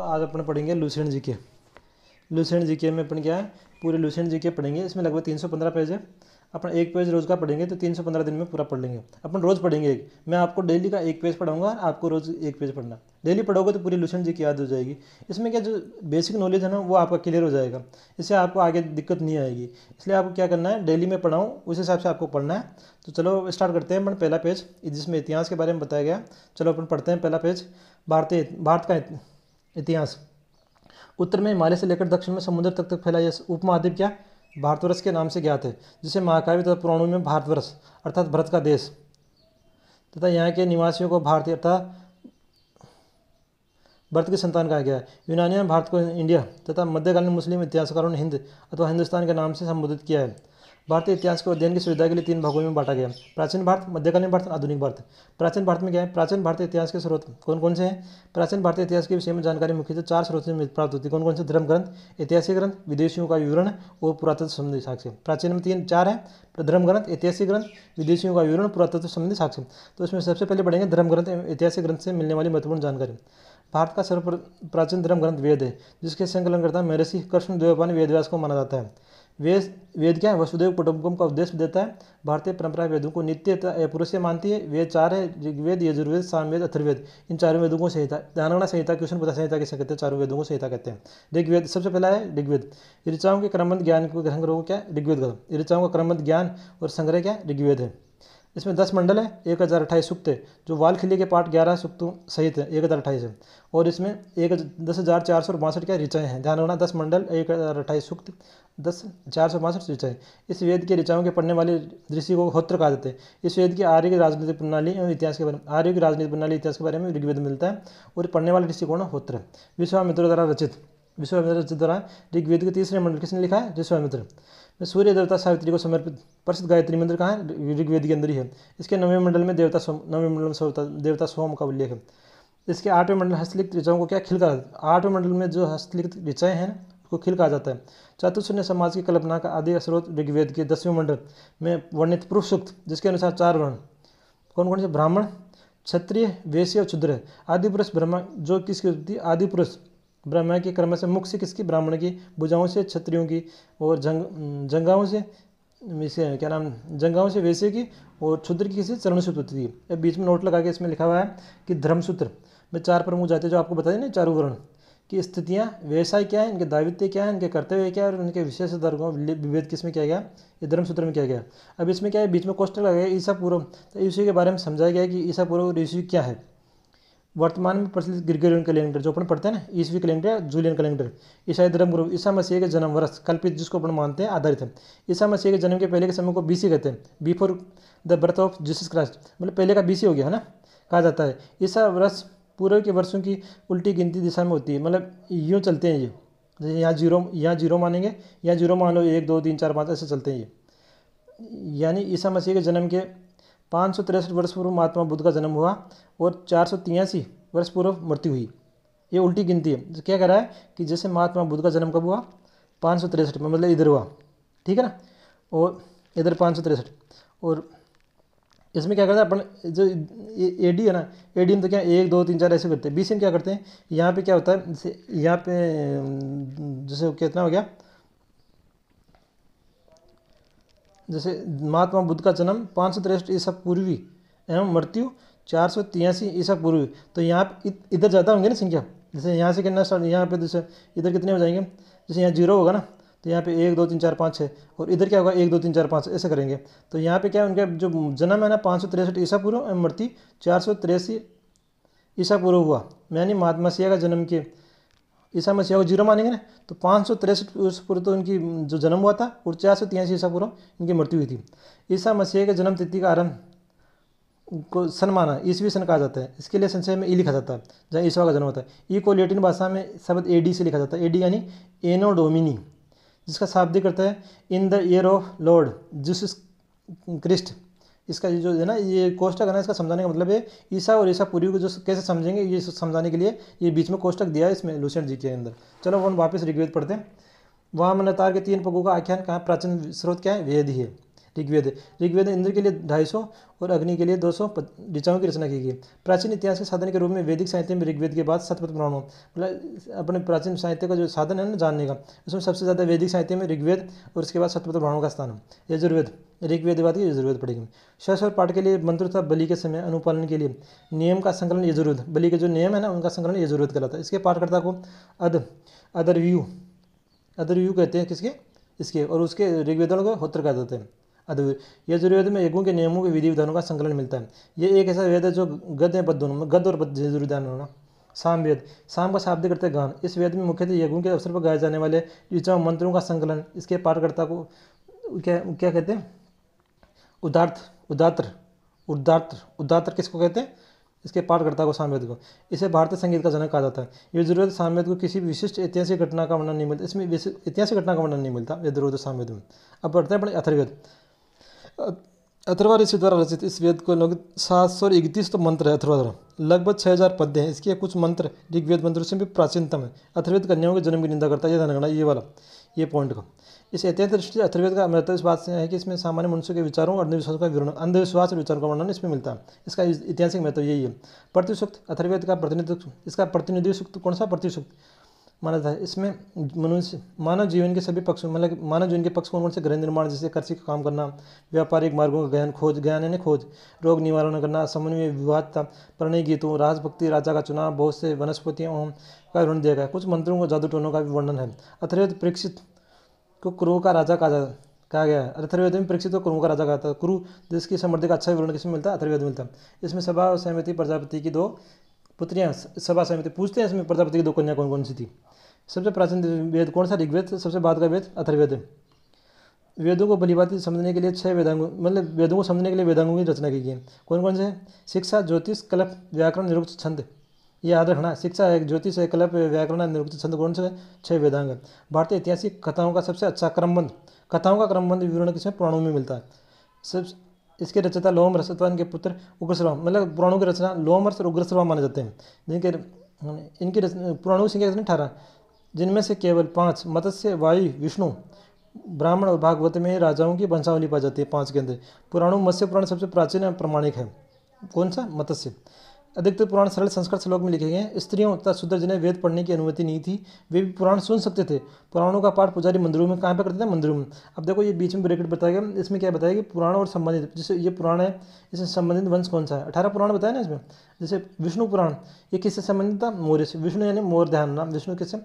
आज अपन पढ़ेंगे लूसेंट जी के लूसेंट जी के में अपन क्या है पूरे लूसेंट जी के पढ़ेंगे इसमें लगभग तीन सौ पंद्रह पेज है अपन एक पेज रोज़ का पढ़ेंगे तो तीन सौ पंद्रह दिन में पूरा पढ़ लेंगे अपन रोज़ पढ़ेंगे एक मैं आपको डेली का एक पेज पढ़ाऊंगा आपको रोज़ एक पेज पढ़ना डेली पढ़ोगे तो पूरी लूसेंट जी की याद हो जाएगी इसमें क्या जो बेसिक नॉलेज है ना वो आपका क्लियर हो जाएगा इससे आपको आगे दिक्कत नहीं आएगी इसलिए आपको क्या करना है डेली में पढ़ाऊँ उस हिसाब से आपको पढ़ना है तो चलो स्टार्ट करते हैं अपन पहला पेज जिसमें इतिहास के बारे में बताया गया चलो अपन पढ़ते हैं पहला पेज भारतीय भारत का इतिहास उत्तर में हिमालय से लेकर दक्षिण में समुद्र तक तक फैला यह उपमहाद्वीप क्या भारतवर्ष के नाम से ज्ञात है जिसे महाकाव्य तथा पुराणों में भारतवर्ष अर्थात भारत का देश तथा यहाँ के निवासियों को भारतीय अर्थात भारत की संतान कहा गया है यूनानियों ने भारत को इंडिया तथा मध्यकालीन मुस्लिम इतिहासकारों ने हिंद अथवा हिंदुस्तान के नाम से संबोधित किया है भारतीय इतिहास को अध्ययन की सुविधा के लिए तीन भागों में बांटा गया प्राचीन भारत मध्यकालीन भारत आधुनिक भारत प्राचीन भारत में क्या है प्राचीन भारतीय इतिहास के स्रोत कौन कौन से हैं प्राचीन भारतीय इतिहास के विषय में जानकारी मुख्यतः चार स्रोत से प्राप्त होती है कौन कौन से धर्म ग्रंथ ऐतिहासिक ग्रंथ विदेशियों का विवरण और पुरातत्व संबंधी साक्ष्य प्राचीन में तीन चार है धर्म ग्रंथ ऐतिहासिक ग्रंथ विदेशियों का विवरण पुरातत्व संबंधी साक्ष्य तो इसमें सबसे पहले पढ़ेंगे धर्म ग्रंथ ऐतिहासिक ग्रंथ से मिलने वाली महत्वपूर्ण जानकारी भारत का सर्व प्राचीन धर्म ग्रंथ वेद है जिसके संकलनकर्ता करता महर्षि कृष्ण देवपान वेदव्यास को माना जाता है वेद वेद क्या है वसुदेव कुटुंबकम का उद्देश्य देता है भारतीय परंपरा वेदों को नित्य पुरुष से मानती है वेद चार है ऋग्वेद यजुर्वेद सामवेद अथर्वेद इन चारों वेदों को संहिता दानगणा संहिता क्वेश्चन पता संहिता किसे कहते हैं चारों वेदों को संहिता कहते हैं ऋग्वेद सबसे पहला है ऋग्वेद ऋचाओं के क्रमबद्ध ज्ञान को ग्रहण क्या ऋग्वेद ऋचाओं का क्रमबद्ध ज्ञान और संग्रह क्या ऋग्वेद है इसमें दस मंडल हैं एक हज़ार अट्ठाईस सुक्त है जो वालखिली के पार्ट ग्यारह सुक्तों सहित है एक हज़ार अट्ठाईस है और इसमें एक दस हज़ार चार सौ बासठ क्या ऋचाएँ हैं ध्यान रखना दस मंडल एक हज़ार अट्ठाईस सुक्त दस चार सौ बासठ ऋचाएँ इस वेद के ऋचाओं के पढ़ने वाले दृष्टि को होत्र कहा जाते हैं इस वेद की आर्य राजनीतिक प्रणाली एवं इतिहास के बारे में आर्य राजनीतिक प्रणाली इतिहास के बारे में ऋग्वेद मिलता है और पढ़ने वाले दृष्टिकोण होत्र होत्र विश्वामित्र द्वारा रचित विश्वामित्र के ऋग्वेद के तीसरे मंडल किसने लिखा है विश्वामित्र सूर्य देवता सावित्री को समर्पित प्रसिद्ध गायत्री मंदिर कहाँ है ऋग्वेद के अंदर ही है इसके नवे मंडल में देवता नवे मंडल में देवता सोम का उल्लेख है इसके आठवें मंडल हस्तलिखित ऋचाओं को क्या खिल कहा जाता है आठवें मंडल में जो हस्तलिखित ऋचाएँ हैं उसको खिल कहा जाता है चातुर्शन्य समाज की कल्पना का आदि स्रोत ऋग्वेद के दसवें मंडल में वर्णित पुरुष सूक्त जिसके अनुसार चार वर्ण कौन कौन से ब्राह्मण क्षत्रिय वैश्य और क्षुद्र आदि पुरुष ब्रह्मा जो किसकी आदि पुरुष ब्रह्मा के कर्म से मुख से किसकी ब्राह्मण की बुझाओं से क्षत्रियों की और जंग जंगाओं से क्या नाम जंगाओं से वैसे की और क्षुद्र की किसी चरण सूत्र थी अब बीच में नोट लगा के इसमें लिखा हुआ है कि धर्मसूत्र में चार प्रमुख जाते जो आपको बताए ना चारू वर्ण की स्थितियाँ व्यवसाय क्या है इनके दायित्व क्या है इनके कर्तव्य क्या है और इनके विशेष दर्गों विभेद किस में किया गया ये धर्मसूत्र में किया गया अब इसमें क्या है बीच में लगा लगाया ईसा पूर्व तो के बारे में समझाया गया कि ईसा पूर्व और क्या है वर्तमान में प्रचलित ग्रिगोरियन कैलेंडर जो अपन पढ़ते हैं ना ईसवी कैलेंडर या जूलियन कैलेंडर ईसाई धर्म गुरु ईसा मसीह के जन्म वर्ष कल्पित जिसको अपन मानते हैं आधारित है ईसा मसीह के जन्म के पहले के समय को बीसी कहते हैं before the birth of Jesus Christ मतलब पहले का बीसी हो गया है ना कहा जाता है ईसा वर्ष पूर्व के वर्षों की उल्टी गिनती दिशा में होती है मतलब यूँ चलते हैं ये जैसे यहाँ जीरो यहाँ जीरो मानेंगे यहाँ जीरो मान लो एक दो तीन चार पाँच ऐसे चलते हैं ये यानी ईसा मसीह के जन्म के पाँच सौ तिरसठ वर्ष पूर्व महात्मा बुद्ध का जन्म हुआ और चार सौ तिरासी वर्ष पूर्व मृत्यु हुई ये उल्टी गिनती है तो क्या कह रहा है कि जैसे महात्मा बुद्ध का जन्म कब हुआ पाँच सौ तिरसठ में मतलब इधर हुआ ठीक है ना और इधर पाँच सौ तिरसठ और इसमें क्या करते हैं अपन जो ए डी है ना ए डी में तो क्या एक दो तीन चार ऐसे करते हैं बी सी में क्या करते हैं यहाँ पे क्या होता है जैसे यहाँ पे जैसे कितना हो गया जैसे महात्मा बुद्ध का जन्म पाँच सौ तिरसठ ईसा पूर्वी एवं मृत्यु चार सौ तिरासी ईसा पूर्वी तो यहाँ इधर ज़्यादा होंगे ना संख्या जैसे यहाँ से कितना स्टार्ट यहाँ पे जैसे इधर कितने हो जाएंगे जैसे यहाँ जीरो होगा ना तो यहाँ पे एक दो तीन चार पाँच है और इधर क्या होगा एक दो तीन चार पाँच ऐसे करेंगे तो यहाँ पे क्या उनका जो जन्म है ना पाँच सौ तिरसठ ईसा पूर्व एवं मृत्यु चार सौ तिरासी ईसा पूर्व हुआ यानी महात्मा सिया का जन्म के ईसा मसीहा को जीरो मानेंगे ना तो पाँच सौ तिरसठ वर्ष पूर्व तो इनकी जो जन्म हुआ था और चार सौ तिहासी ईसा पूर्व इनकी मृत्यु हुई थी ईसा मसीह के जन्म तिथि का आरंभ को सन माना ईसवी सन कहा जाता है इसके लिए संशय में ई लिखा जाता है जहाँ ईसवा का जन्म होता है ई को लेटिन भाषा में शब्द ए डी से लिखा जाता है ए डी यानी एनो डोमिनी जिसका शाब्दिक करता है in the year of Lord Jesus Christ इसका ये जो है ना ये कोष्टक है ना इसका समझाने का मतलब है ईसा और ईसा पूरी को जो कैसे समझेंगे ये समझाने के लिए ये बीच में कोष्टक दिया है इसमें लूसेंट जी के अंदर चलो वन वापस ऋग्वेद पढ़ते हैं वहाँ तार के तीन पगों का आख्यान कहाँ प्राचीन स्रोत क्या है वेद ही है ऋग्वेद ऋग्वेद इंद्र के लिए ढाई सौ और अग्नि के लिए दो सौ ऋचाओं की रचना की गई प्राचीन इतिहास के साधन के रूप में वैदिक साहित्य में ऋग्वेद के बाद सतपथ पुराणों मतलब अपने प्राचीन साहित्य का जो साधन है ना जानने का उसमें सबसे ज़्यादा वैदिक साहित्य में ऋग्वेद और उसके बाद सतपथ पुराणों का स्थान है यजुर्वेद ऋग्वेदवाद की जरूरत पड़ेगी शस और पाठ के लिए मंत्र था बलि के समय अनुपालन के लिए नियम का संकलन ये जरूरत बलि के जो नियम है ना उनका संकलन ये जरूरत कराता है इसके पाठकर्ता को व्यू अदर व्यू कहते हैं किसके इसके और उसके ऋग्वेदों को होत्र कर देते हैं अद्वैत यह जरूरत में यज्ञों के नियमों के विधि विधानों का संकलन मिलता है ये एक ऐसा वेद है जो गद्य पद दोनों में गद्य और पद होना साम वेद साम का शाब्दिक करते गान इस वेद में मुख्यतः यज्ञों के अवसर पर गाए जाने वाले ऋचा मंत्रों का संकलन इसके पाठकर्ता को क्या क्या कहते हैं उदार्थ उदात्र उदात्र उदात्र किसको कहते हैं इसके पाठकर्ता को सामवेद को इसे भारतीय संगीत का जनक कहा जाता है ये जरूरत सामवेद को किसी विशिष्ट ऐतिहासिक घटना का वर्णन नहीं मिलता इसमें ऐतिहासिक घटना का वर्णन नहीं मिलता ये जरूरत सामवेद में अब पढ़ते हैं अपने अथर्वेद अथर्वा ऋषि द्वारा रचित इस वेद को लगभग सात सौ इकतीस तो मंत्र है अथर्वा द्वारा लगभग छः हज़ार पद्य हैं इसके कुछ मंत्र ऋग्वेद मंत्रों से भी प्राचीनतम है अथर्वेद कन्याओं के जन्म की निंदा करता है ये धनगणा ये वाला ये पॉइंट का इस ऐतिहासिक दृष्टि अथर्वेद का अमृत इस बात से है कि इसमें सामान्य मनुष्य के विचारों और अंधविश्वास का विवरण अंधविश्वास और विचारों का वर्णन इसमें मिलता है इसका ऐतिहासिक महत्व यही है प्रतिशुक्त अथर्वेद का प्रतिनिधित्व इसका प्रतिनिधि कौन सा प्रतिशुक्त माना जाता है इसमें मनुष्य मानव जीवन के सभी पक्षों मतलब मानव जीवन के पक्ष कौन कौन से गृह निर्माण जैसे कृषि का काम करना व्यापारिक मार्गों का ज्ञान खोज ज्ञान यानी खोज रोग निवारण करना समन्वय विवादता प्रणय गीतों राजभक्ति राजा का चुनाव बहुत से वनस्पतियों का वर्णन दिया गया कुछ मंत्रों को जादू टोनों का भी वर्णन है अथर्वेद प्रेक्षित को क्रो का राजा कहा जाता कहा गया है में परीक्षित क्रो का राजा कहा था क्रु देश की समृद्धि का अच्छा विवरण किसमें मिलता है अथर्वेद मिलता है इसमें सभा सहमति प्रजापति की दो पुत्रियाँ सभा सहमति पूछते हैं इसमें प्रजापति की दो कन्या कौन कौन सी थी सबसे प्राचीन वेद कौन सा ऋग्वेद सबसे बाद का वेद अथर्वेद वेदों को भलीभांति समझने के लिए छह वेदांगों मतलब वेदों को समझने के लिए वेदांगों की रचना की गई है कौन कौन से शिक्षा ज्योतिष कल्प व्याकरण निरुक्त छंद याद रखना शिक्षा एक ज्योतिष है कल्प व्याकरण निरुक्त छंद गुण से छह वेदांग भारतीय ऐतिहासिक कथाओं का सबसे अच्छा क्रमबंध कथाओं का क्रमबंध विवरण किसमें पुराणों में मिलता है सब इसके रचयिता लोम रसतवान के पुत्र उग्रसवा मतलब पुराणों की रचना लोमहर्ष और उग्रसवा माने जाते हैं जिनके इनकी पुराणों की संख्या कितनी अठारह जिनमें से केवल पाँच मत्स्य वायु विष्णु ब्राह्मण और भागवत में राजाओं की वंशावली पाई जाती है पाँच के अंदर पुराणों मत्स्य पुराण सबसे प्राचीन और प्रमाणिक है कौन सा मत्स्य अधिकतर पुराण सरल संस्कृत श्लोक में लिखे गए हैं स्त्रियों तथा शुद्ध जिन्हें वेद पढ़ने की अनुमति नहीं थी वे भी पुराण सुन सकते थे पुराणों का पाठ पुजारी मंदिरों में कहाँ पर करते थे मंदिरों में अब देखो ये बीच में ब्रेकेट बताया गया इसमें क्या बताया कि पुराण और संबंधित जैसे ये पुराण है इससे संबंधित वंश कौन सा है अठारह पुराण बताया ना इसमें जैसे विष्णु पुराण ये किससे संबंधित था मौर्य से विष्णु यानी मोर ध्यान नाम विष्णु किससे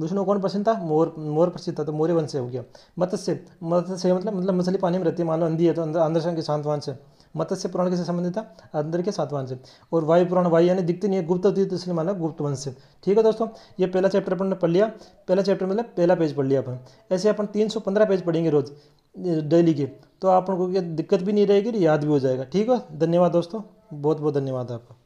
विष्णु कौन प्रसिद्ध था मोर मोर प्रसिद्ध था तो मौर्य वंश से हो गया मत्स्य मत्स्य मतलब मतलब मछली पानी में रहती है मानो अंधी है तो अंदर अंदर शांत वंश है मत्स्य पुराण किससे संबंधित था अंदर के सातवान से और वायु पुराण वायु यानी दिखते नहीं है गुप्त होती तो इसलिए माना गुप्त वंश से ठीक है दोस्तों ये पहला चैप्टर अपन ने पढ़ लिया पहला चैप्टर मतलब पहला पेज पढ़ लिया अपन ऐसे अपन तीन सौ पंद्रह पेज पढ़ेंगे रोज डेली के तो आप लोगों की दिक्कत भी नहीं रहेगी याद भी हो जाएगा ठीक है धन्यवाद दोस्तों बहुत बहुत धन्यवाद आपका